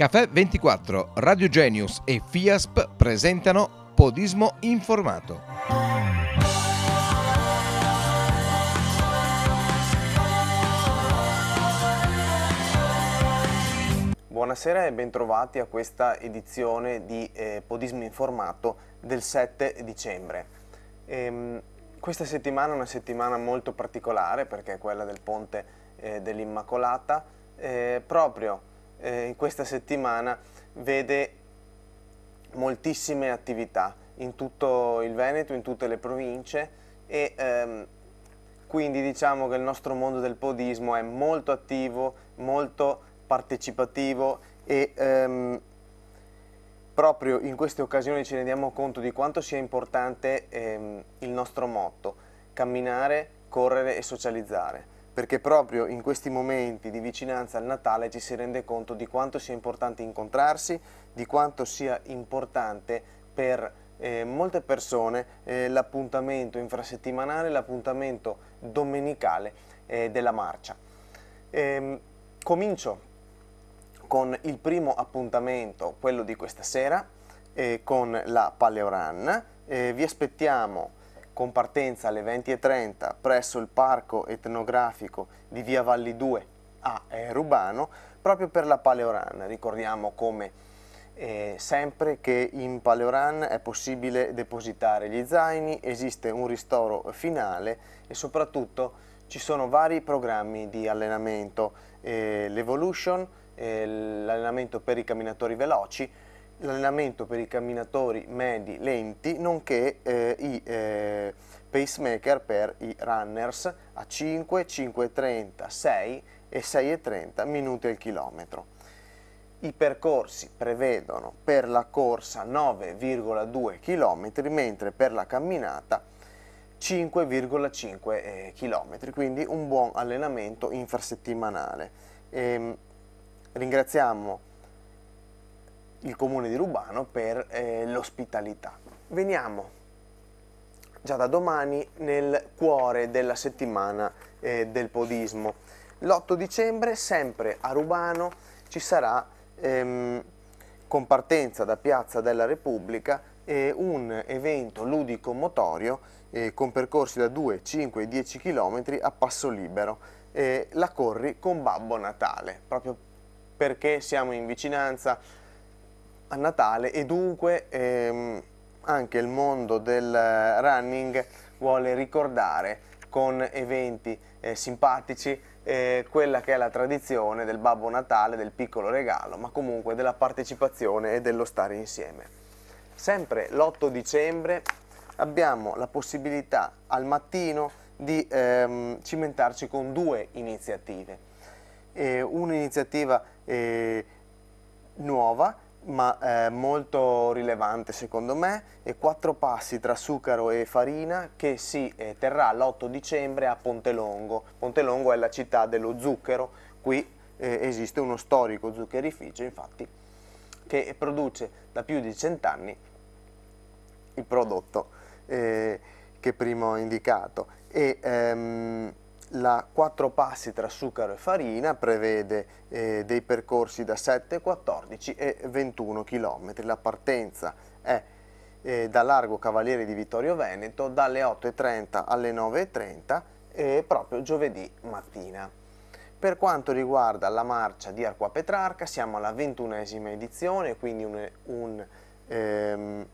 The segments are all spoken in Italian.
Caffè 24, Radio Genius e FIASP presentano Podismo Informato. Buonasera e bentrovati a questa edizione di eh, Podismo Informato del 7 dicembre. Ehm, questa settimana è una settimana molto particolare perché è quella del ponte eh, dell'Immacolata, eh, proprio eh, in questa settimana vede moltissime attività in tutto il Veneto, in tutte le province e ehm, quindi diciamo che il nostro mondo del podismo è molto attivo, molto partecipativo e ehm, proprio in queste occasioni ci rendiamo conto di quanto sia importante ehm, il nostro motto, camminare, correre e socializzare perché proprio in questi momenti di vicinanza al Natale ci si rende conto di quanto sia importante incontrarsi, di quanto sia importante per eh, molte persone eh, l'appuntamento infrasettimanale, l'appuntamento domenicale eh, della marcia. Ehm, comincio con il primo appuntamento, quello di questa sera, eh, con la Paleoran. Run. Eh, vi aspettiamo con partenza alle 20.30 presso il Parco Etnografico di Via Valli 2 a Rubano, proprio per la Paleoran. Ricordiamo come eh, sempre che in Paleoran è possibile depositare gli zaini, esiste un ristoro finale e soprattutto ci sono vari programmi di allenamento, eh, l'Evolution, eh, l'allenamento per i camminatori veloci, l'allenamento per i camminatori medi lenti, nonché eh, i eh, pacemaker per i runners a 5, 5,30, 6 e 6,30 minuti al chilometro. I percorsi prevedono per la corsa 9,2 km, mentre per la camminata 5,5 km, eh, quindi un buon allenamento infrasettimanale. E ehm, ringraziamo il comune di Rubano per eh, l'ospitalità. Veniamo già da domani nel cuore della settimana eh, del podismo. L'8 dicembre, sempre a Rubano, ci sarà ehm, con partenza da Piazza della Repubblica eh, un evento ludico motorio eh, con percorsi da 2, 5 10 km a passo libero. Eh, la corri con Babbo Natale, proprio perché siamo in vicinanza a Natale e dunque ehm, anche il mondo del eh, running vuole ricordare con eventi eh, simpatici eh, quella che è la tradizione del Babbo Natale, del piccolo regalo, ma comunque della partecipazione e dello stare insieme. Sempre l'8 dicembre abbiamo la possibilità al mattino di ehm, cimentarci con due iniziative. Eh, un'iniziativa eh, nuova ma eh, molto rilevante secondo me, e quattro passi tra Sucaro e Farina che si eh, terrà l'8 dicembre a Pontelongo. Pontelongo è la città dello zucchero, qui eh, esiste uno storico zuccherificio infatti che produce da più di cent'anni il prodotto eh, che prima ho indicato. E, ehm, la quattro passi tra succhero e farina prevede eh, dei percorsi da 7, 14 e 21 km. La partenza è eh, da Largo Cavaliere di Vittorio Veneto dalle 8.30 alle 9.30 e proprio giovedì mattina. Per quanto riguarda la marcia di Arqua Petrarca siamo alla ventunesima edizione, quindi un, un ehm,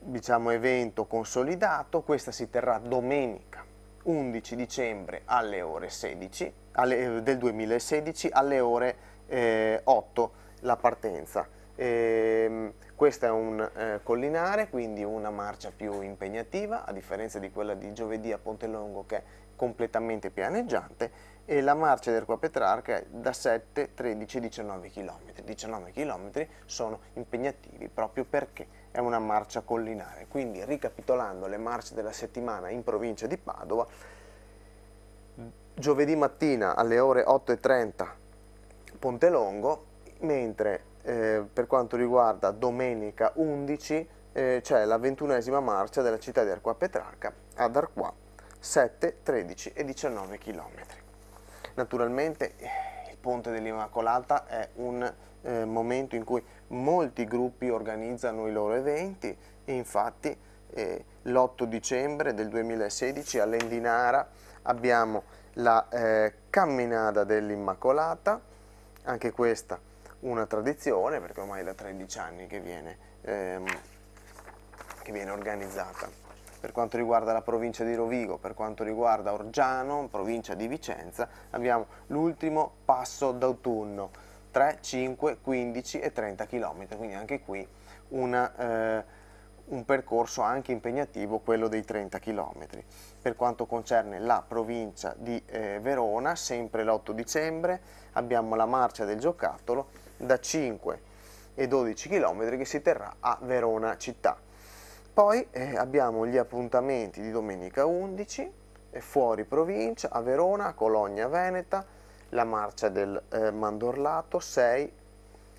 diciamo, evento consolidato, questa si terrà domenica 11 dicembre alle ore 16 alle, eh, del 2016 alle ore eh, 8 la partenza. E, ehm, questo è un eh, collinare, quindi una marcia più impegnativa, a differenza di quella di giovedì a Ponte Longo che è completamente pianeggiante, e la marcia del Qua Petrarca è da 7, 13, 19 km. 19 km sono impegnativi proprio perché è una marcia collinare. Quindi ricapitolando le marce della settimana in provincia di Padova, giovedì mattina alle ore 8.30 Ponte Longo, mentre eh, per quanto riguarda domenica 11 eh, c'è la ventunesima marcia della città di Arqua Petrarca ad Arqua 7, 13 e 19 km. Naturalmente eh, il ponte dell'Immacolata è un eh, momento in cui molti gruppi organizzano i loro eventi e infatti eh, l'8 dicembre del 2016 all'Endinara abbiamo la eh, Camminata dell'Immacolata, anche questa una tradizione perché ormai è da 13 anni che viene, ehm, che viene organizzata. Per quanto riguarda la provincia di Rovigo, per quanto riguarda Orgiano, provincia di Vicenza, abbiamo l'ultimo passo d'autunno 3, 5, 15 e 30 km, quindi anche qui una, eh, un percorso anche impegnativo, quello dei 30 km. Per quanto concerne la provincia di eh, Verona, sempre l'8 dicembre abbiamo la marcia del giocattolo da 5 e 12 km che si terrà a Verona città. Poi eh, abbiamo gli appuntamenti di domenica 11 eh, fuori provincia, a Verona, a Cologna Veneta, la marcia del eh, Mandorlato 6,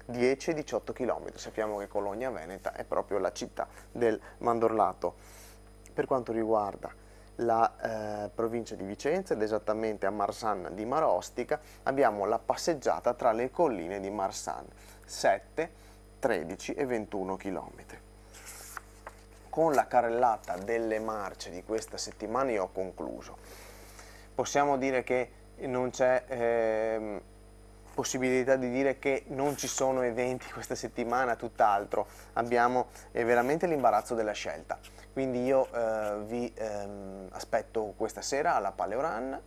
10, 18 km. Sappiamo che Colonia Veneta è proprio la città del Mandorlato. Per quanto riguarda la eh, provincia di Vicenza ed esattamente a Marsan di Marostica abbiamo la passeggiata tra le colline di Marsan 7, 13 e 21 km. Con la carrellata delle marce di questa settimana io ho concluso. Possiamo dire che non c'è eh, possibilità di dire che non ci sono eventi questa settimana, tutt'altro, abbiamo eh, veramente l'imbarazzo della scelta. Quindi io eh, vi ehm, aspetto questa sera alla Paleoran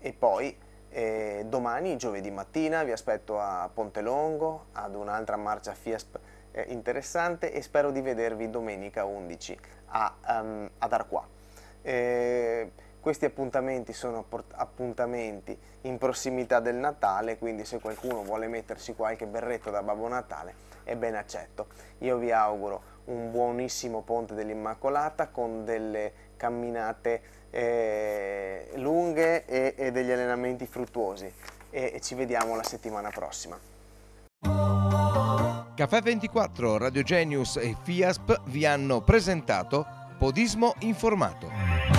e poi eh, domani, giovedì mattina, vi aspetto a Pontelongo, ad un'altra marcia FIASP eh, interessante e spero di vedervi domenica 11 a, um, ehm, ad Arquà. Eh, questi appuntamenti sono appuntamenti in prossimità del Natale, quindi se qualcuno vuole mettersi qualche berretto da Babbo Natale è ben accetto. Io vi auguro un buonissimo ponte dell'Immacolata con delle camminate eh, lunghe e, e, degli allenamenti fruttuosi e, e ci vediamo la settimana prossima. Caffè 24, Radio Genius e FIASP vi hanno presentato Podismo Informato.